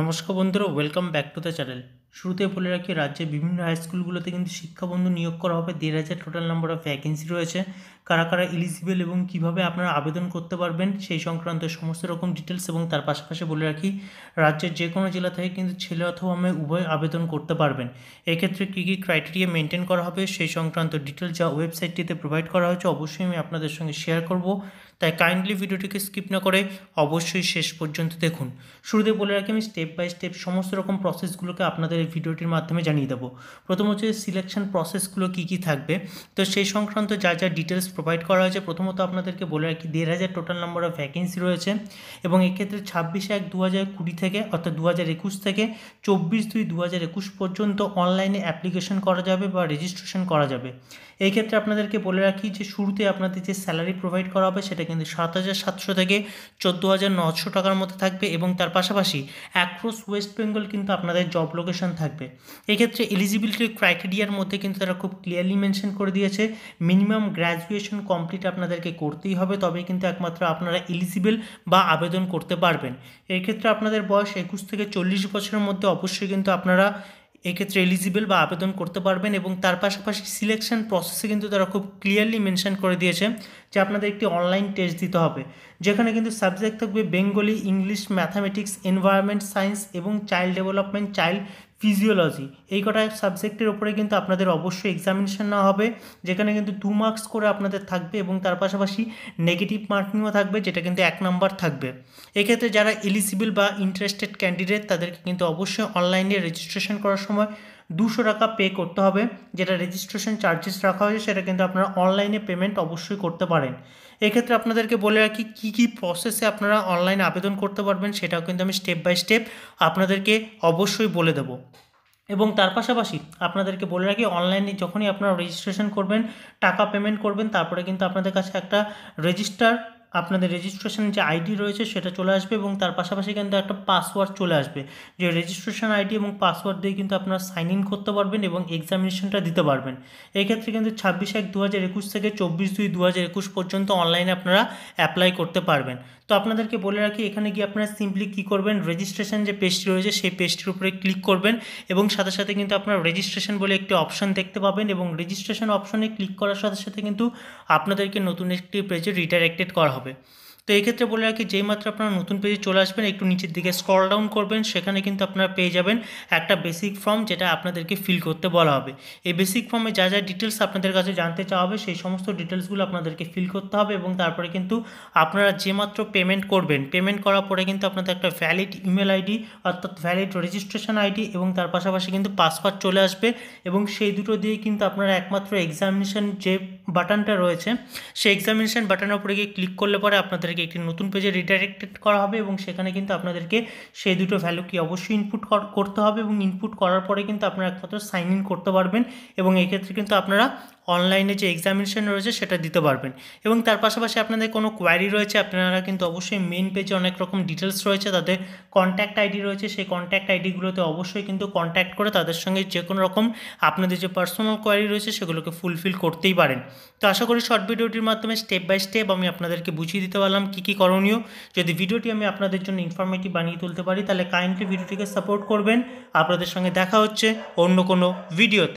নমস্কার বন্ধুরা welcome back to the channel শুরুতে বলে রাখি রাজ্যের বিভিন্ন হাই স্কুলগুলোতে কিন্তু শিক্ষাবন্ধু নিয়োগ করা হবে দেড় হাজার টোটাল নাম্বার অফ ভ্যাকেন্সি রয়েছে কারা কারা ইলিজিবেল এবং কিভাবে আপনারা আবেদন করতে পারবেন সেই সংক্রান্ত সমস্ত রকম ডিটেলস এবং তার পাশাপাশি বলে রাখি রাজ্যের যে কোনো জেলা থেকে কিন্তু ছেলে অথবা মেয়ে উভয় আবেদন করতে পারবেন এক্ষেত্রে কী কী ক্রাইটেরিয়া মেনটেন করা হবে সেই সংক্রান্ত ডিটেলস যা ওয়েবসাইটটিতে প্রোভাইড করা হয়েছে অবশ্যই আমি আপনাদের সঙ্গে শেয়ার করব তাই কাইন্ডলি ভিডিওটিকে স্কিপ না করে অবশ্যই শেষ পর্যন্ত দেখুন শুরুতে বলে রাখি আমি স্টেপ বাই স্টেপ সমস্ত রকম প্রসেসগুলোকে আপনাদের এই ভিডিওটির মাধ্যমে জানিয়ে দেবো প্রথম হচ্ছে সিলেকশন প্রসেসগুলো কী কী থাকবে তো সেই সংক্রান্ত যা যা ডিটেলস প্রোভাইড করা হয়েছে প্রথমত আপনাদেরকে বলে রাখি দেড় হাজার টোটাল নাম্বার অফ ভ্যাকেন্সি রয়েছে এবং এক্ষেত্রে ছাব্বিশে এক দু হাজার কুড়ি থেকে অর্থাৎ দু হাজার একুশ থেকে চব্বিশ দুই দু হাজার একুশ পর্যন্ত অনলাইনে অ্যাপ্লিকেশন করা যাবে বা রেজিস্ট্রেশন করা যাবে এই ক্ষেত্রে আপনাদেরকে বলে রাখি যে শুরুতে আপনাদের যে স্যালারি প্রোভাইড করা হবে সেটা কিন্তু সাত হাজার সাতশো থেকে চোদ্দো হাজার নশো টাকার মধ্যে থাকবে এবং তার পাশাপাশি অ্যাক্রস ওয়েস্ট বেঙ্গল কিন্তু আপনাদের জব লোকেশন থাকবে এক্ষেত্রে এলিজিবিলিটি ক্রাইটেরিয়ার মধ্যে কিন্তু তারা খুব ক্লিয়ারলি মেনশন করে দিয়েছে মিনিমাম গ্র্যাজুয়েশন কমপ্লিট আপনাদেরকে করতেই হবে তবে কিন্তু একমাত্র আপনারা এলিজিবল বা আবেদন করতে পারবেন এক্ষেত্রে আপনাদের বয়স একুশ থেকে চল্লিশ বছরের মধ্যে অবশ্যই কিন্তু আপনারা এক্ষেত্রে এলিজিবল বা আবেদন করতে পারবেন এবং তার পাশাপাশি সিলেকশন প্রসেসে কিন্তু তারা খুব ক্লিয়ারলি মেনশন করে দিয়েছে যে আপনাদের একটি অনলাইন টেস্ট দিতে হবে যেখানে কিন্তু সাবজেক্ট থাকবে Bengali English mathematics environment science এবং চাইল্ড ডেভেলপমেন্ট চাইল্ড ফিজিওলজি এই কটা সাবজেক্টের ওপরে কিন্তু আপনাদের অবশ্যই এক্সামিনেশান নেওয়া হবে যেখানে কিন্তু দু মার্কস করে আপনাদের থাকবে এবং তার পাশাপাশি নেগেটিভ মার্কিংও থাকবে যেটা কিন্তু এক নম্বর থাকবে এক্ষেত্রে যারা এলিজিবল বা ইন্টারেস্টেড ক্যান্ডিডেট তাদেরকে কিন্তু অবশ্যই অনলাইনে রেজিস্ট্রেশন করার সময় দুশো টাকা পে করতে হবে যেটা রেজিস্ট্রেশন চার্জেস রাখা হয়েছে সেটা কিন্তু আপনারা অনলাইনে পেমেন্ট অবশ্যই করতে পারেন এক্ষেত্রে আপনাদেরকে বলে রাখি কী কী প্রসেসে আপনারা অনলাইনে আবেদন করতে পারবেন সেটাও কিন্তু আমি স্টেপ বাই স্টেপ আপনাদেরকে অবশ্যই বলে দেবো এবং তার পাশাপাশি আপনাদেরকে বলে রাখি অনলাইনে যখনই আপনারা রেজিস্ট্রেশন করবেন টাকা পেমেন্ট করবেন তারপরে কিন্তু আপনাদের কাছে একটা রেজিস্টার আপনাদের রেজিস্ট্রেশন যে আইডি রয়েছে সেটা চলে আসবে এবং তার পাশাপাশি কিন্তু একটা পাসওয়ার্ড চলে আসবে যে রেজিস্ট্রেশন আইডি এবং পাসওয়ার্ড দিয়ে কিন্তু আপনারা সাইন ইন করতে পারবেন এবং এক্সামিনেশনটা দিতে পারবেন এক্ষেত্রে কিন্তু ছাব্বিশ এক দু হাজার একুশ থেকে চব্বিশ দুই দু হাজার একুশ পর্যন্ত অনলাইনে আপনারা অ্যাপ্লাই করতে পারবেন তো আপনাদেরকে বলে রাখি এখানে গিয়ে আপনারা সিম্পলি কী করবেন রেজিস্ট্রেশন যে পেজটি রয়েছে সেই পেজটির উপরে ক্লিক করবেন এবং সাথে সাথে কিন্তু আপনার রেজিস্ট্রেশন বলে একটি অপশান দেখতে পাবেন এবং রেজিস্ট্রেশন অপশনে ক্লিক করার সাথে সাথে কিন্তু আপনাদেরকে নতুন একটি পেজে রিডাইরেক্টেড করা হবে তো এই ক্ষেত্রে বলে রাখি যেই মাত্র আপনারা নতুন পেজে চলে আসবেন একটু নিচের দিকে স্ক্রল ডাউন করবেন সেখানে কিন্তু আপনারা পেয়ে যাবেন একটা বেসিক ফর্ম যেটা আপনাদেরকে ফিল করতে বলা হবে এই বেসিক ফর্মে যা যা ডিটেলস আপনাদের কাছে জানতে চাওয়া হবে সেই সমস্ত ডিটেলসগুলো আপনাদেরকে ফিল করতে হবে এবং তারপরে কিন্তু আপনারা যে মাত্র পেমেন্ট করবেন পেমেন্ট করার পরে কিন্তু আপনাদের একটা ভ্যালিড ইমেল আইডি অর্থাৎ ভ্যালিড রেজিস্ট্রেশন আইডি এবং তার পাশাপাশি কিন্তু পাসওয়ার্ড চলে আসবে এবং সেই দুটো দিয়ে কিন্তু আপনারা একমাত্র এক্সামিনেশন যে বাটনটা রয়েছে সেই এক্সামিনেশান বাটনের উপরে গিয়ে ক্লিক করলে পরে আপনাদেরকে একটি নতুন পেজে রিডাইরেক্টেড করা হবে এবং সেখানে কিন্তু আপনাদেরকে সেই দুটো ভ্যালু কি অবশ্যই ইনপুট করতে হবে এবং ইনপুট করার পরে কিন্তু আপনারা একমাত্র সাইন ইন করতে পারবেন এবং এক্ষেত্রে কিন্তু আপনারা অনলাইনে যে এক্সামিনেশন রয়েছে সেটা দিতে পারবেন এবং তার পাশাপাশি আপনাদের কোনো কোয়ারি রয়েছে আপনারা কিন্তু অবশ্যই মেন পেজে অনেক রকম ডিটেলস রয়েছে তাদের কন্ট্যাক্ট আইডি রয়েছে সেই কন্ট্যাক্ট আইডিগুলোতে অবশ্যই কিন্তু কন্ট্যাক্ট করে তাদের সঙ্গে যে কোনো রকম আপনাদের যে পার্সোনাল কোয়ারি রয়েছে সেগুলোকে ফুলফিল করতেই পারেন তো আশা করি শর্ট ভিডিওটির মাধ্যমে স্টেপ বাই স্টেপ আমি আপনাদেরকে বুঝিয়ে দিতে পারলাম কী কী করণীয় যদি ভিডিওটি আমি আপনাদের জন্য ইনফরমেটিভ বানিয়ে তুলতে পারি তাহলে কাইন্ডলি ভিডিওটিকে সাপোর্ট করবেন আপনাদের সঙ্গে দেখা হচ্ছে অন্য কোনো ভিডিওতে